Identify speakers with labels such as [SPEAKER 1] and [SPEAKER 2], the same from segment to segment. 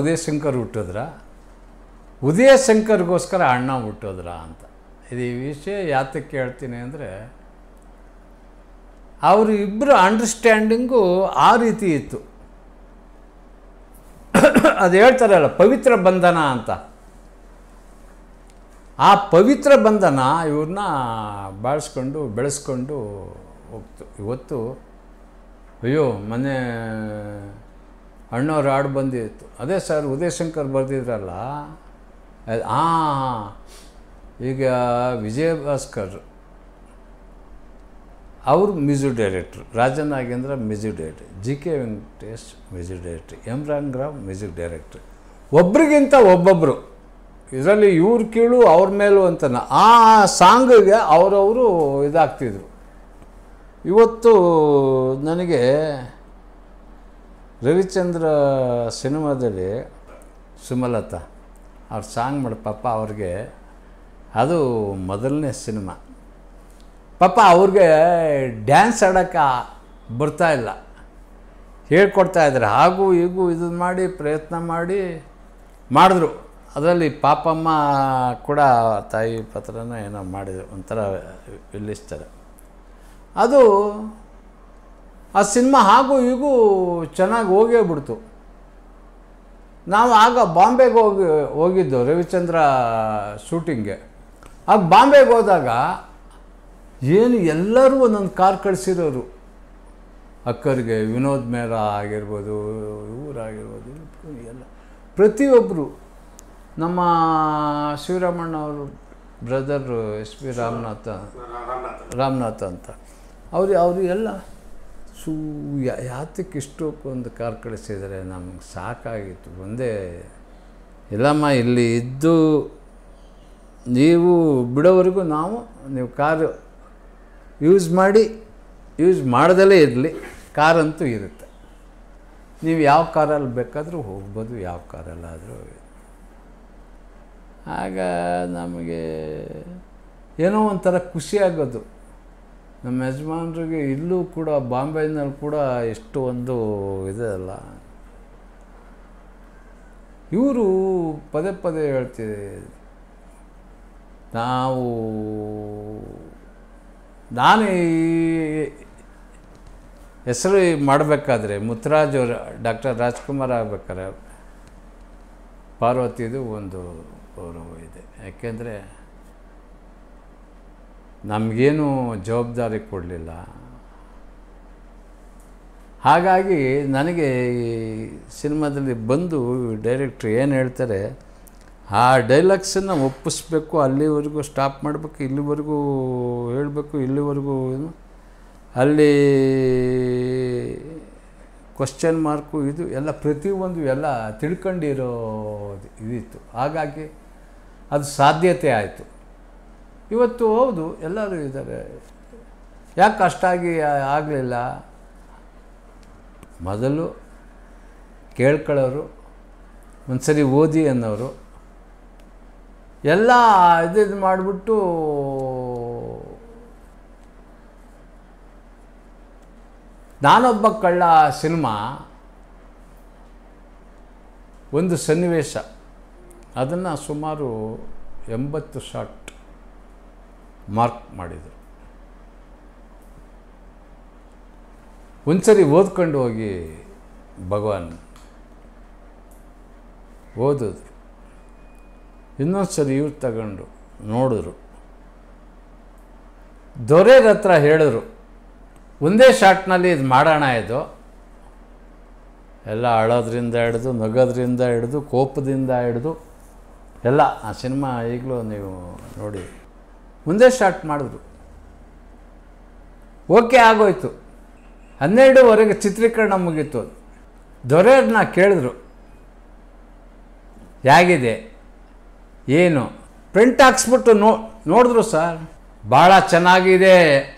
[SPEAKER 1] ಉದಯ ಶಂಕರ್ ಹುಟ್ಟಿದ್ರ ಉದಯ ಶಂಕರ್ಗೋಸ್ಕರ ಅಣ್ಣ ಹುಟ್ಟೋದ್ರ ಅಂತ ಇದು ಈ ವಿಷಯ ಯಾತಕ್ಕೆ ಹೇಳ್ತೀನಿ ಅಂದರೆ ಅವರು ಇಬ್ಬರು ಅಂಡರ್ಸ್ಟ್ಯಾಂಡಿಂಗು ಆ ರೀತಿ ಇತ್ತು ಅದು ಹೇಳ್ತಾರಲ್ಲ ಪವಿತ್ರ ಬಂಧನ ಅಂತ ಆ ಪವಿತ್ರ ಬಂಧನ ಇವ್ರನ್ನ ಬಾಳಿಸ್ಕೊಂಡು ಬೆಳೆಸ್ಕೊಂಡು ಹೋಗ್ತು ಇವತ್ತು ಅಯ್ಯೋ ಮನೆ ಅಣ್ಣವ್ರ ಹಾಡು ಬಂದಿತ್ತು ಅದೇ ಸರ್ ಉದಯ ಶಂಕರ್ ಬರೆದಿದ್ರಲ್ಲ ಹಾಂ ಈಗ ವಿಜಯಭಾಸ್ಕರ್ ಅವರು music director Rajan Nagendra music director G K Venkatesh music director M ಗ್ರಾಮ್ ಮ್ಯೂಸಿಕ್ ಡೈರೆಕ್ಟ್ರ್ ಒಬ್ರಿಗಿಂತ ಒಬ್ಬೊಬ್ಬರು ಇದರಲ್ಲಿ ಇವ್ರ ಕೀಳು ಅವ್ರ ಮೇಲೂ ಅಂತ ಆ ಸಾಂಗಿಗೆ ಅವರವರು ಇದಾಗ್ತಿದ್ರು ಇವತ್ತು ನನಗೆ ರವಿಚಂದ್ರ ಸಿನಿಮಾದಲ್ಲಿ ಸುಮಲತಾ ಅವ್ರ ಸಾಂಗ್ ಮಾಡಿ ಪಾಪ ಅವ್ರಿಗೆ ಅದು ಮೊದಲನೇ ಸಿನಿಮಾ ಪಾಪ ಅವ್ರಿಗೆ ಡ್ಯಾನ್ಸ್ ಆಡೋಕ್ಕೆ ಬರ್ತಾಯಿಲ್ಲ ಇದ್ದಾರೆ ಹಾಗೂ ಹೀಗೂ ಇದು ಮಾಡಿ ಪ್ರಯತ್ನ ಮಾಡಿ ಮಾಡಿದ್ರು ಅದರಲ್ಲಿ ಪಾಪಮ್ಮ ಕೂಡ ತಾಯಿ ಪಾತ್ರನ ಏನೋ ಮಾಡಿದರು ಒಂಥರ ವಿಲ್ಲಿಸ್ತಾರೆ ಅದು ಆ ಸಿನಿಮಾ ಹಾಗೂ ಈಗೂ ಚೆನ್ನಾಗಿ ಹೋಗೇ ಬಿಡ್ತು ನಾವು ಆಗ ಬಾಂಬೆಗೆ ಹೋಗಿ ಹೋಗಿದ್ದು ರವಿಚಂದ್ರ ಶೂಟಿಂಗ್ಗೆ ಆಗ ಬಾಂಬೆಗೆ ಹೋದಾಗ ಏನು ಎಲ್ಲರೂ ಒಂದೊಂದು ಕಾರ್ ಕಳಿಸಿರೋರು ಅಕ್ಕರಿಗೆ ವಿನೋದ್ ಮೇರ ಆಗಿರ್ಬೋದು ಇವರಾಗಿರ್ಬೋದು ಎಲ್ಲ ಪ್ರತಿಯೊಬ್ಬರು ನಮ್ಮ ಶಿವರಾಮಣ್ಣ ಅವರು brother S P Ramanatha Ramanatha ಅಂತ ಅವರು ಅವರು ಎಲ್ಲ ಸೂ ಯಾತಕ್ಕೆ ಒಂದು ಕಾರ್ ಕಳಿಸಿದರೆ ನಮಗೆ ಸಾಕಾಗಿತ್ತು ಒಂದೇ ಇಲ್ಲಮ್ಮ ಇಲ್ಲಿ ಇದ್ದು ನೀವು ಬಿಡೋವರೆಗೂ ನಾವು ನೀವು ಕಾರು ಯೂಸ್ ಮಾಡಿ ಯೂಸ್ ಮಾಡದಲ್ಲೇ ಇರಲಿ ಕಾರಂತೂ ಇರುತ್ತೆ ನೀವು ಯಾವ ಕಾರಲ್ಲಿ ಬೇಕಾದರೂ ಹೋಗ್ಬೋದು ಯಾವ ಕಾರಲ್ಲಾದರೂ ಆಗ ನಮಗೆ ಏನೋ ಒಂಥರ ಖುಷಿಯಾಗೋದು ನಮ್ಮ ಯಜಮಾನ್ರಿಗೆ ಇಲ್ಲೂ ಕೂಡ ಬಾಂಬೆನಲ್ಲಿ ಕೂಡ ಎಷ್ಟು ಒಂದು ಇದೆ ಅಲ್ಲ ಇವರು ಪದೇ ಪದೇ ಹೇಳ್ತಿದೆ ನಾವು ನಾನೇ ಹೆಸರು ಮಾಡಬೇಕಾದ್ರೆ ಮುತ್ರಾಜ್ ಅವರು ಡಾಕ್ಟರ್ ರಾಜ್ಕುಮಾರ್ ಆಗಬೇಕಾದ್ರೆ ಪಾರ್ವತಿದು ಒಂದು ಗೌರವ ಇದೆ ಯಾಕೆಂದರೆ ನಮಗೇನು ಜವಾಬ್ದಾರಿ ಕೊಡಲಿಲ್ಲ ಹಾಗಾಗಿ ನನಗೆ ಈ ಸಿನಿಮಾದಲ್ಲಿ ಬಂದು ಡೈರೆಕ್ಟ್ರ್ ಏನು ಹೇಳ್ತಾರೆ ಆ ಡೈಲಾಗ್ಸನ್ನು ಒಪ್ಪಿಸ್ಬೇಕು ಅಲ್ಲಿವರೆಗೂ ಸ್ಟಾಪ್ ಮಾಡಬೇಕು ಇಲ್ಲಿವರೆಗೂ ಹೇಳಬೇಕು ಇಲ್ಲಿವರೆಗೂ ಅಲ್ಲಿ ಕ್ವಶನ್ ಮಾರ್ಕು ಇದು ಎಲ್ಲ ಪ್ರತಿಯೊಂದು ಎಲ್ಲ ತಿಳ್ಕೊಂಡಿರೋ ಇದಿತ್ತು ಹಾಗಾಗಿ ಅದು ಸಾಧ್ಯತೆ ಆಯಿತು ಇವತ್ತು ಹೌದು ಎಲ್ಲರೂ ಇದ್ದಾರೆ ಯಾಕೆ ಅಷ್ಟಾಗಿ ಆಗಲಿಲ್ಲ ಮೊದಲು ಕೇಳ್ಕೊಳ್ಳೋರು ಒಂದು ಸರಿ ಓದಿ ಅನ್ನೋರು ಎಲ್ಲ ಇದು ಮಾಡಿಬಿಟ್ಟು ನಾನೊಬ್ಬ ಕಳ್ಳ ಸಿನಿಮಾ ಒಂದು ಸನ್ನಿವೇಶ ಅದನ್ನು ಸುಮಾರು ಎಂಬತ್ತು ಶಾಟ್ ಮಾರ್ಕ್ ಮಾಡಿದರು ಒಂದ್ಸರಿ ಓದ್ಕೊಂಡು ಹೋಗಿ ಭಗವಾನ್ ಓದಿದ್ರು ಇನ್ನೊಂದು ಸರಿ ಇವ್ರು ತಗೊಂಡು ನೋಡಿದ್ರು ದೊರೆಯರ ಹತ್ರ ಹೇಳಿದ್ರು ಒಂದೇ ಶಾಟ್ನಲ್ಲಿ ಇದು ಮಾಡೋಣ ಇದು ಎಲ್ಲ ಅಳೋದ್ರಿಂದ ಹಿಡ್ದು ನಗೋದ್ರಿಂದ ಹಿಡಿದು ಕೋಪದಿಂದ ಹಿಡಿದು ಎಲ್ಲ ಆ ಸಿನಿಮಾ ಈಗಲೂ ನೀವು ನೋಡಿ ಮುಂದೆ ಸ್ಟಾರ್ಟ್ ಮಾಡಿದ್ರು ಓಕೆ ಆಗೋಯ್ತು ಹನ್ನೆರಡುವರೆಗೆ ಚಿತ್ರೀಕರಣ ಮುಗೀತು ಅದು ಕೇಳಿದ್ರು ಹೇಗಿದೆ ಏನು ಪ್ರಿಂಟ್ ಹಾಕ್ಸ್ಬಿಟ್ಟು ನೋ ನೋಡಿದ್ರು ಸರ್ ಭಾಳ ಚೆನ್ನಾಗಿದೆ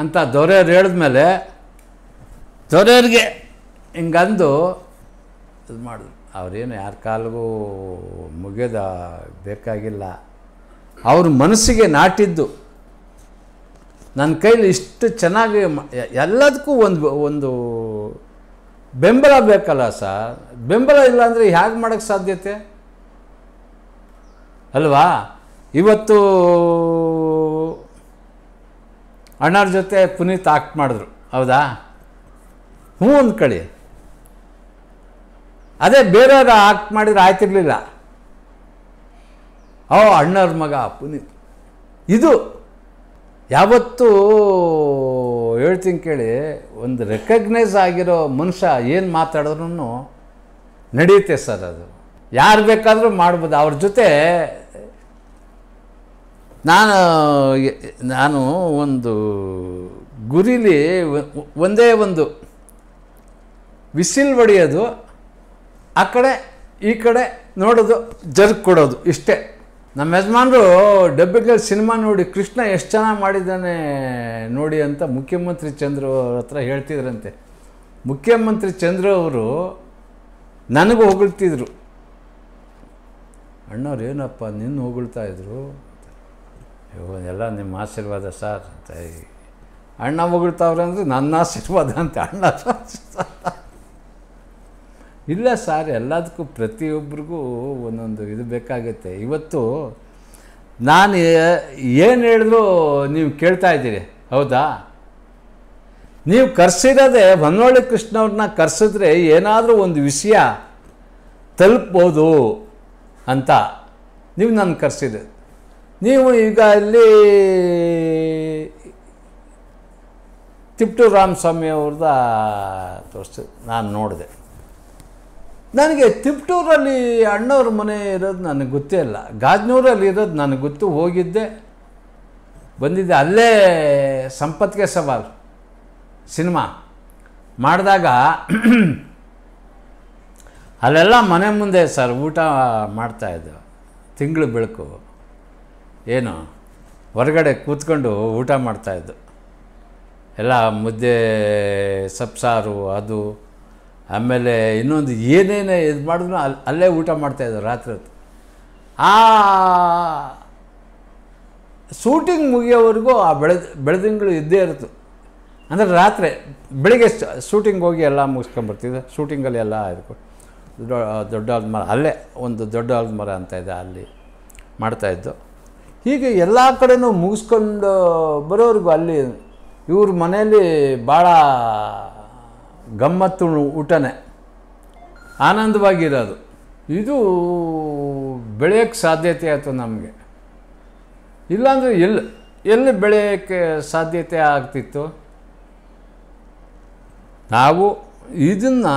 [SPEAKER 1] ಅಂತ ದೊರೆಯವ್ರು ಹೇಳಿದ್ಮೇಲೆ ದೊರೆಯವ್ರಿಗೆ ಹಿಂಗಂದು ಇದು ಮಾಡಿದ್ರು ಅವರೇನು ಯಾರ ಕಾಲಿಗೂ ಮುಗಿಯೋದ ಬೇಕಾಗಿಲ್ಲ ಅವ್ರ ಮನಸ್ಸಿಗೆ ನಾಟಿದ್ದು ನನ್ನ ಕೈಲಿ ಇಷ್ಟು ಚೆನ್ನಾಗಿ ಎಲ್ಲದಕ್ಕೂ ಒಂದು ಒಂದು ಬೆಂಬಲ ಬೇಕಲ್ಲ ಸರ್ ಬೆಂಬಲ ಅಂದರೆ ಹೇಗೆ ಮಾಡೋಕ್ಕೆ ಸಾಧ್ಯತೆ ಅಲ್ವಾ ಇವತ್ತು ಅಣ್ಣರ ಜೊತೆ ಪುನೀತ್ ಆಕ್ಟ್ ಮಾಡಿದ್ರು ಹೌದಾ ಹ್ಞೂ ಕಳಿ ಅದೇ ಬೇರೆಯವ್ರು ಆಕ್ಟ್ ಮಾಡಿದ್ರೆ ಆಯ್ತಿರಲಿಲ್ಲ ಓ ಅಣ್ಣರ ಮಗ ಪುನೀತ್ ಇದು ಯಾವತ್ತೂ ಹೇಳ್ತೀನಿ ಕೇಳಿ ಒಂದು ರೆಕಗ್ನೈಸ್ ಆಗಿರೋ ಮನುಷ್ಯ ಏನು ಮಾತಾಡಿದ್ರು ನಡೆಯುತ್ತೆ ಸರ್ ಅದು ಯಾರು ಬೇಕಾದರೂ ಮಾಡ್ಬೋದು ಅವ್ರ ಜೊತೆ ನಾನು ನಾನು ಒಂದು ಗುರಿಲಿ ಒಂದೇ ಒಂದು ವಿಸಿಲ್ ಹೊಡೆಯೋದು ಆ ಕಡೆ ಈ ಕಡೆ ನೋಡೋದು ಜರ್ಕ್ ಕೊಡೋದು ಇಷ್ಟೇ ನಮ್ಮ ಯಜಮಾನರು ಡಬ್ಬಿಗಳಲ್ಲಿ ಸಿನಿಮಾ ನೋಡಿ ಕೃಷ್ಣ ಎಷ್ಟು ಚೆನ್ನಾಗಿ ಮಾಡಿದ್ದಾನೆ ನೋಡಿ ಅಂತ ಮುಖ್ಯಮಂತ್ರಿ ಚಂದ್ರು ಅವ್ರ ಹತ್ರ ಹೇಳ್ತಿದ್ರಂತೆ ಮುಖ್ಯಮಂತ್ರಿ ಚಂದ್ರು ಅವರು ನನಗೂ ಹೊಗಳ್ತಿದ್ರು ಅಣ್ಣವ್ರು ಏನಪ್ಪ ನಿನ್ನ ಇದ್ರು ಎಲ್ಲ ನಿಮ್ಮ ಆಶೀರ್ವಾದ ಸರ್ ಅಂತ ಅಣ್ಣ ಹೊಗಳ್ತಾವ್ರೆ ಅಂದರೆ ನನ್ನ ಆಶೀರ್ವಾದ ಅಂತ ಅಣ್ಣ ಇಲ್ಲ ಸರ್ ಎಲ್ಲದಕ್ಕೂ ಪ್ರತಿಯೊಬ್ಬರಿಗೂ ಒಂದೊಂದು ಇದು ಬೇಕಾಗುತ್ತೆ ಇವತ್ತು ನಾನು ಏನು ಹೇಳಿದ್ರು ನೀವು ಕೇಳ್ತಾ ಇದ್ದೀರಿ ಹೌದಾ ನೀವು ಕರೆಸಿರೋದೆ ಹೊನ್ನೋಳಿ ಕೃಷ್ಣವ್ರನ್ನ ಕರೆಸಿದ್ರೆ ಏನಾದರೂ ಒಂದು ವಿಷಯ ತಲುಪ್ಬೋದು ಅಂತ ನೀವು ನಾನು ಕರೆಸಿದ್ರೆ ನೀವು ಈಗ ಇಲ್ಲಿ ತಿಪ್ಟು ರಾಮಸ್ವಾಮಿ ಅವ್ರದ ತೋರಿಸ್ತು ನಾನು ನೋಡಿದೆ ನನಗೆ ತಿಪ್ಟೂರಲ್ಲಿ ಅಣ್ಣವ್ರ ಮನೆ ಇರೋದು ನನಗೆ ಗೊತ್ತೇ ಇಲ್ಲ ಗಾಜ್ನೂರಲ್ಲಿ ಇರೋದು ನನಗೆ ಗೊತ್ತು ಹೋಗಿದ್ದೆ ಬಂದಿದ್ದೆ ಅಲ್ಲೇ ಸಂಪತ್ಗೆ ಸವಾಲು ಸಿನಿಮಾ ಮಾಡಿದಾಗ ಅಲ್ಲೆಲ್ಲ ಮನೆ ಮುಂದೆ ಸರ್ ಊಟ ಮಾಡ್ತಾಯಿದ್ದು ತಿಂಗಳು ಬೆಳಕು ಏನು ಹೊರಗಡೆ ಕೂತ್ಕೊಂಡು ಊಟ ಮಾಡ್ತಾಯಿದ್ದು ಎಲ್ಲ ಮುದ್ದೆ ಸಬ್ಸಾರು ಅದು ಆಮೇಲೆ ಇನ್ನೊಂದು ಏನೇನೇ ಇದು ಮಾಡಿದ್ರು ಅಲ್ಲಿ ಅಲ್ಲೇ ಊಟ ಮಾಡ್ತಾಯಿದ್ರು ರಾತ್ರಿ ಹೊತ್ತು ಆ ಶೂಟಿಂಗ್ ಮುಗಿಯೋವರೆಗೂ ಆ ಬೆಳೆದ ಬೆಳೆದಿಂಗಳು ಇದ್ದೇ ಇರುತ್ತೆ ಅಂದರೆ ರಾತ್ರಿ ಬೆಳಿಗ್ಗೆ ಶೂಟಿಂಗ್ ಹೋಗಿ ಎಲ್ಲ ಮುಗಿಸ್ಕೊಂಬರ್ತಿದ್ದೆ ಶೂಟಿಂಗಲ್ಲಿ ಎಲ್ಲ ಇದು ದೊಡ್ಡ ಮರ ಅಲ್ಲೇ ಒಂದು ದೊಡ್ಡ ಮರ ಅಂತ ಇದೆ ಅಲ್ಲಿ ಮಾಡ್ತಾಯಿದ್ದು ಹೀಗೆ ಎಲ್ಲ ಕಡೆನೂ ಮುಗಿಸ್ಕೊಂಡು ಬರೋರಿಗೂ ಅಲ್ಲಿ ಇವ್ರ ಮನೆಯಲ್ಲಿ ಭಾಳ ಗಮ್ಮತ್ತು ಊಟನೇ ಆನಂದವಾಗಿರೋದು ಇದು ಬೆಳೆಯೋಕ್ಕೆ ಸಾಧ್ಯತೆ ಆಯಿತು ನಮಗೆ ಇಲ್ಲಾಂದರೆ ಎಲ್ಲಿ ಎಲ್ಲಿ ಬೆಳೆಯೋಕ್ಕೆ ಸಾಧ್ಯತೆ ಆಗ್ತಿತ್ತು ನಾವು ಇದನ್ನು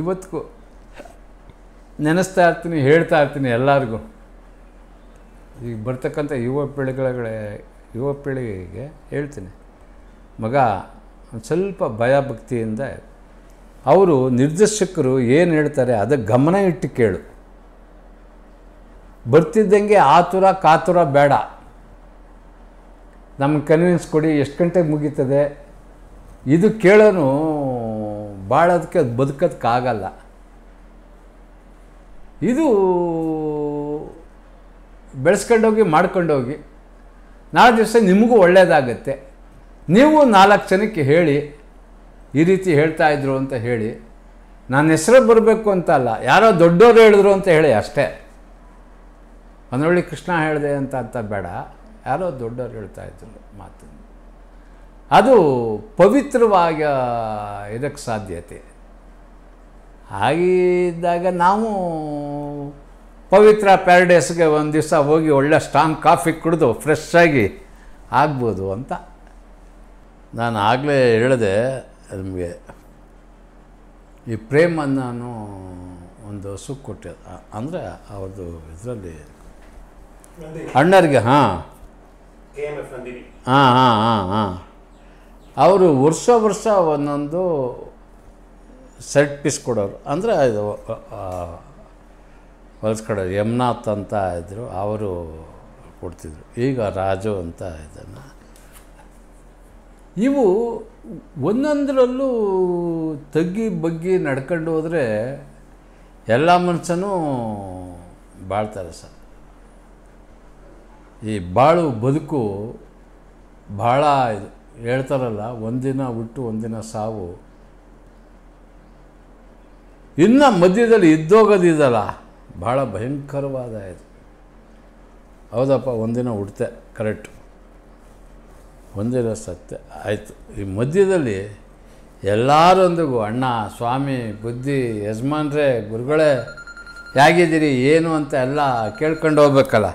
[SPEAKER 1] ಇವತ್ತಿಗೂ ನೆನೆಸ್ತಾ ಇರ್ತೀನಿ ಹೇಳ್ತಾ ಇರ್ತೀನಿ ಎಲ್ಲರಿಗೂ ಈಗ ಬರ್ತಕ್ಕಂಥ ಯುವ ಪೀಳಿಗೆಗಳ ಯುವ ಪೀಳಿಗೆಗೆ ಹೇಳ್ತೀನಿ ಮಗ ಒಂದು ಸ್ವಲ್ಪ ಭಯಭಕ್ತಿಯಿಂದ ಅವರು ನಿರ್ದೇಶಕರು ಏನು ಹೇಳ್ತಾರೆ ಅದಕ್ಕೆ ಗಮನ ಇಟ್ಟು ಕೇಳು ಬರ್ತಿದ್ದಂಗೆ ಆತುರ ಕಾತುರ ಬೇಡ ನಮ್ಗೆ ಕನ್ವಿನ್ಸ್ ಕೊಡಿ ಎಷ್ಟು ಗಂಟೆಗೆ ಮುಗೀತದೆ ಇದು ಕೇಳೋನು ಅದಕ್ಕೆ ಅದು ಬದುಕೋದಕ್ಕಾಗಲ್ಲ ಇದು ಬೆಳೆಸ್ಕೊಂಡೋಗಿ ಮಾಡ್ಕೊಂಡೋಗಿ ನಾಳೆ ದಿವಸ ನಿಮಗೂ ಒಳ್ಳೆಯದಾಗತ್ತೆ ನೀವು ನಾಲ್ಕು ಜನಕ್ಕೆ ಹೇಳಿ ಈ ರೀತಿ ಹೇಳ್ತಾ ಇದ್ರು ಅಂತ ಹೇಳಿ ನನ್ನ ಹೆಸರು ಬರಬೇಕು ಅಂತ ಅಲ್ಲ ಯಾರೋ ದೊಡ್ಡವರು ಹೇಳಿದ್ರು ಅಂತ ಹೇಳಿ ಅಷ್ಟೇ ಹೊನ್ನಳ್ಳಿ ಕೃಷ್ಣ ಹೇಳಿದೆ ಅಂತ ಅಂತ ಬೇಡ ಯಾರೋ ದೊಡ್ಡವರು ಹೇಳ್ತಾ ಇದ್ರು ಮಾತು ಅದು ಪವಿತ್ರವಾಗ ಇದಕ್ಕೆ ಸಾಧ್ಯತೆ ಹಾಗಿದ್ದಾಗ ನಾವು ಪವಿತ್ರ ಪ್ಯಾರಡೈಸ್ಗೆ ಒಂದು ದಿವಸ ಹೋಗಿ ಒಳ್ಳೆ ಸ್ಟ್ರಾಂಗ್ ಕಾಫಿ ಕುಡಿದು ಫ್ರೆಶ್ ಆಗಿ ಆಗ್ಬೋದು ಅಂತ ನಾನು ಆಗಲೇ ಹೇಳಿದೆ ನಿಮಗೆ ಈ ಪ್ರೇಮ್ ನಾನು ಒಂದು ಸುಖ ಕೊಟ್ಟೆ ಅಂದರೆ ಅವ್ರದ್ದು ಇದರಲ್ಲಿ ಅಣ್ಣರಿಗೆ ಹಾಂ ಹಾಂ ಹಾಂ ಹಾಂ ಹಾಂ ಅವರು ವರ್ಷ ವರ್ಷ ಒಂದೊಂದು ಸೆಟ್ ಪೀಸ್ ಕೊಡೋರು ಅಂದರೆ ಇದು ಹೊಲಿಸ್ಕೊಡೋರು ಯಮ್ನಾಥ್ ಅಂತ ಇದ್ದರು ಅವರು ಕೊಡ್ತಿದ್ರು ಈಗ ರಾಜು ಅಂತ ಇದನ್ನು ಇವು ಒಂದೊಂದರಲ್ಲೂ ತಗ್ಗಿ ಬಗ್ಗಿ ನಡ್ಕೊಂಡು ಹೋದರೆ ಎಲ್ಲ ಮನುಷ್ಯನೂ ಬಾಳ್ತಾರೆ ಸರ್ ಈ ಬಾಳು ಬದುಕು ಭಾಳ ಇದು ಹೇಳ್ತಾರಲ್ಲ ಒಂದಿನ ಹುಟ್ಟು ಒಂದಿನ ಸಾವು ಇನ್ನು ಮಧ್ಯದಲ್ಲಿ ಇದ್ದೋಗೋದಿದಲ್ಲ ಭಾಳ ಭಯಂಕರವಾದ ಇದು ಹೌದಪ್ಪ ಒಂದಿನ ಹುಟ್ಟೆ ಕರೆಕ್ಟು ಹೊಂದಿರೋ ಸತ್ಯ ಆಯಿತು ಈ ಮಧ್ಯದಲ್ಲಿ ಎಲ್ಲರೊಂದಿಗೂ ಅಣ್ಣ ಸ್ವಾಮಿ ಬುದ್ಧಿ ಯಜಮಾನ್ರೇ ಗುರುಗಳೇ ಹೇಗಿದ್ದೀರಿ ಏನು ಅಂತ ಎಲ್ಲ ಕೇಳ್ಕೊಂಡು ಹೋಗ್ಬೇಕಲ್ಲ